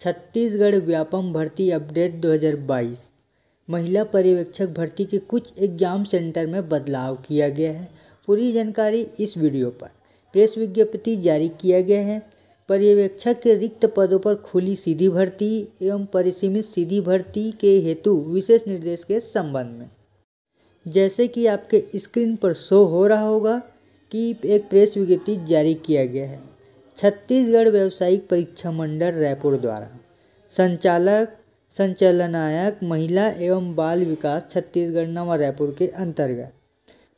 छत्तीसगढ़ व्यापम भर्ती अपडेट 2022 महिला पर्यवेक्षक भर्ती के कुछ एग्जाम सेंटर में बदलाव किया गया है पूरी जानकारी इस वीडियो पर प्रेस विज्ञप्ति जारी किया गया है पर्यवेक्षक के रिक्त पदों पर खुली सीधी भर्ती एवं परिसीमित सीधी भर्ती के हेतु विशेष निर्देश के संबंध में जैसे कि आपके स्क्रीन पर शो हो रहा होगा कि एक प्रेस विज्ञप्ति जारी किया गया है छत्तीसगढ़ व्यावसायिक परीक्षा मंडल रायपुर द्वारा संचालक संचालनायक महिला एवं बाल विकास छत्तीसगढ़ नवा रायपुर के अंतर्गत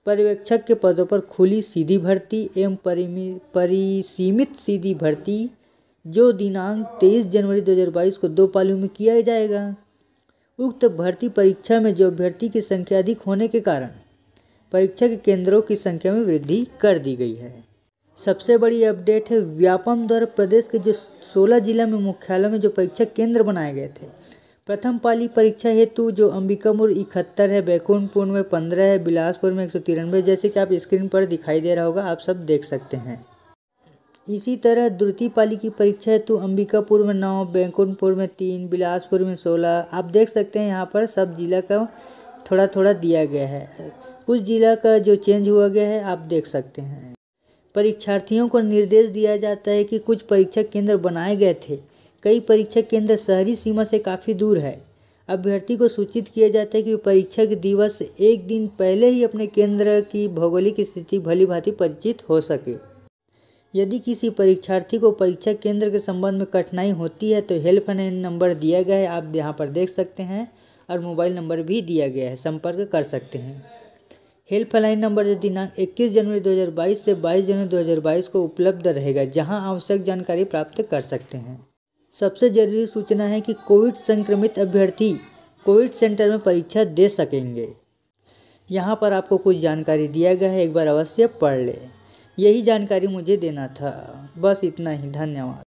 पर्यवेक्षक के पदों पर खुली सीधी भर्ती एवं परिसीमित सीधी भर्ती जो दिनांक 23 जनवरी 2022 को दो पालियों में किया जाएगा उक्त भर्ती परीक्षा में जो अभ्यर्थी की संख्या अधिक होने के कारण परीक्षा के केंद्रों की संख्या में वृद्धि कर दी गई है सबसे बड़ी अपडेट है व्यापम द्वारा प्रदेश के जो 16 जिला में मुख्यालय में जो परीक्षा केंद्र बनाए गए थे प्रथम पाली परीक्षा हेतु जो अंबिकापुर इकहत्तर है बैकुंठपुर में पंद्रह है बिलासपुर में एक सौ तिरानवे जैसे कि आप स्क्रीन पर दिखाई दे रहा होगा आप सब देख सकते हैं इसी तरह द्वितीय पाली की परीक्षा हेतु अंबिकापुर में नौ बैकुंठपुर में तीन बिलासपुर में सोलह आप देख सकते हैं यहाँ पर सब जिला का थोड़ा थोड़ा दिया गया है उस जिला का जो चेंज हुआ गया है आप देख सकते हैं परीक्षार्थियों को निर्देश दिया जाता है कि कुछ परीक्षा केंद्र बनाए गए थे कई परीक्षा केंद्र शहरी सीमा से काफ़ी दूर है अभ्यर्थी को सूचित किया जाता है कि परीक्षा के दिवस एक दिन पहले ही अपने केंद्र की भौगोलिक स्थिति भली भांति परिचित हो सके यदि किसी परीक्षार्थी को परीक्षा केंद्र के संबंध में कठिनाई होती है तो हेल्पलाइन नंबर दिया गया है आप यहाँ पर देख सकते हैं और मोबाइल नंबर भी दिया गया है संपर्क कर सकते हैं हेल्पलाइन नंबर दिनांक 21 जनवरी 2022 से 22 जनवरी 2022 को उपलब्ध रहेगा जहां आवश्यक जानकारी प्राप्त कर सकते हैं सबसे जरूरी सूचना है कि कोविड संक्रमित अभ्यर्थी कोविड सेंटर में परीक्षा दे सकेंगे यहाँ पर आपको कुछ जानकारी दिया गया है एक बार अवश्य पढ़ लें यही जानकारी मुझे देना था बस इतना ही धन्यवाद